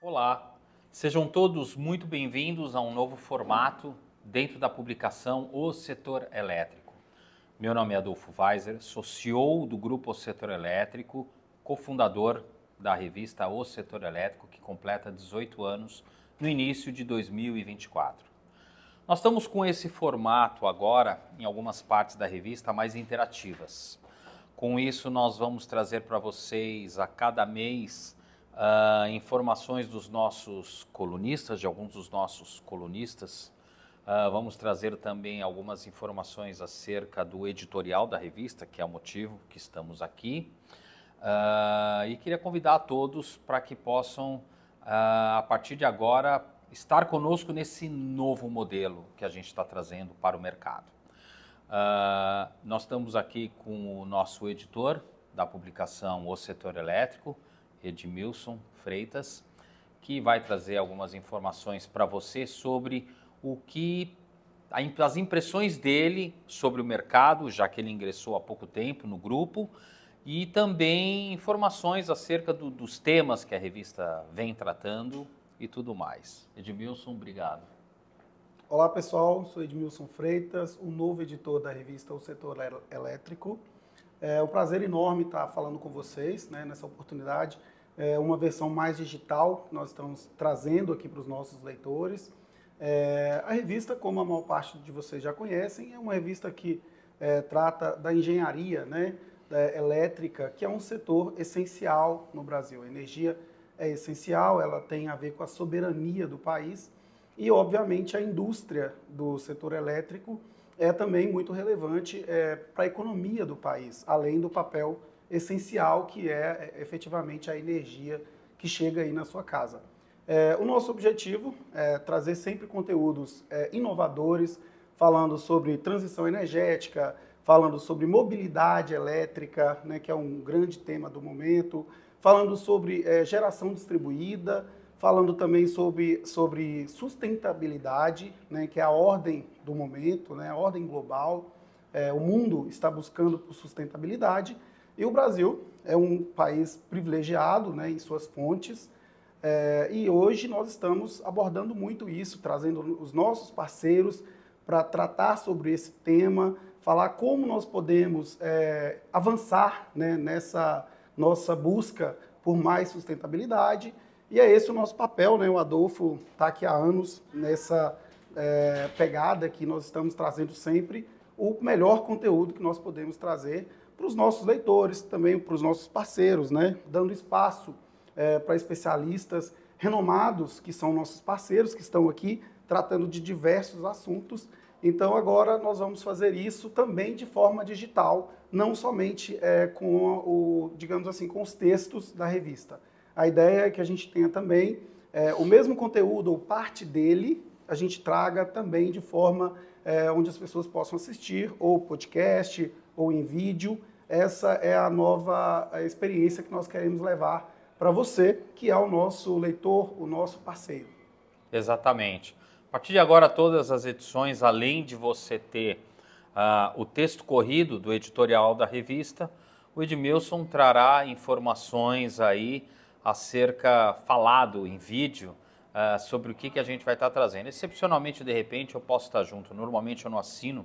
Olá, sejam todos muito bem-vindos a um novo formato dentro da publicação O Setor Elétrico. Meu nome é Adolfo Weiser, CEO do Grupo O Setor Elétrico, cofundador da revista O Setor Elétrico, que completa 18 anos no início de 2024. Nós estamos com esse formato agora em algumas partes da revista mais interativas. Com isso, nós vamos trazer para vocês a cada mês uh, informações dos nossos colunistas, de alguns dos nossos colunistas. Uh, vamos trazer também algumas informações acerca do editorial da revista, que é o motivo que estamos aqui. Uh, e queria convidar a todos para que possam, a partir de agora, estar conosco nesse novo modelo que a gente está trazendo para o mercado. Uh, nós estamos aqui com o nosso editor da publicação O Setor Elétrico, Edmilson Freitas, que vai trazer algumas informações para você sobre o que as impressões dele sobre o mercado, já que ele ingressou há pouco tempo no grupo, e também informações acerca do, dos temas que a revista vem tratando e tudo mais. Edmilson, obrigado. Olá pessoal, sou Edmilson Freitas, o novo editor da revista O Setor Elétrico. É um prazer enorme estar falando com vocês né, nessa oportunidade. É uma versão mais digital que nós estamos trazendo aqui para os nossos leitores. É, a revista, como a maior parte de vocês já conhecem, é uma revista que é, trata da engenharia né, da elétrica, que é um setor essencial no Brasil. A energia é essencial, ela tem a ver com a soberania do país e, obviamente, a indústria do setor elétrico é também muito relevante é, para a economia do país, além do papel essencial que é, é efetivamente a energia que chega aí na sua casa. É, o nosso objetivo é trazer sempre conteúdos é, inovadores, falando sobre transição energética, falando sobre mobilidade elétrica, né, que é um grande tema do momento, falando sobre é, geração distribuída, falando também sobre, sobre sustentabilidade, né, que é a ordem do momento, né, a ordem global. É, o mundo está buscando por sustentabilidade e o Brasil é um país privilegiado né, em suas fontes. É, e hoje nós estamos abordando muito isso, trazendo os nossos parceiros para tratar sobre esse tema, falar como nós podemos é, avançar né, nessa nossa busca por mais sustentabilidade e é esse o nosso papel, né? O Adolfo está aqui há anos nessa é, pegada que nós estamos trazendo sempre o melhor conteúdo que nós podemos trazer para os nossos leitores, também para os nossos parceiros, né? Dando espaço é, para especialistas renomados que são nossos parceiros, que estão aqui tratando de diversos assuntos. Então agora nós vamos fazer isso também de forma digital, não somente é, com o, digamos assim, com os textos da revista a ideia é que a gente tenha também é, o mesmo conteúdo ou parte dele, a gente traga também de forma é, onde as pessoas possam assistir, ou podcast, ou em vídeo. Essa é a nova é, experiência que nós queremos levar para você, que é o nosso leitor, o nosso parceiro. Exatamente. A partir de agora, todas as edições, além de você ter uh, o texto corrido do editorial da revista, o Edmilson trará informações aí acerca falado em vídeo uh, sobre o que, que a gente vai estar tá trazendo. Excepcionalmente, de repente, eu posso estar junto. Normalmente eu não assino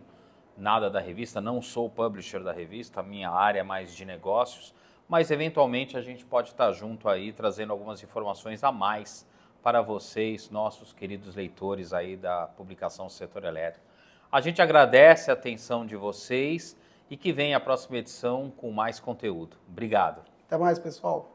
nada da revista, não sou o publisher da revista, a minha área é mais de negócios, mas eventualmente a gente pode estar junto aí trazendo algumas informações a mais para vocês, nossos queridos leitores aí da publicação Setor Elétrico. A gente agradece a atenção de vocês e que venha a próxima edição com mais conteúdo. Obrigado. Até mais, pessoal.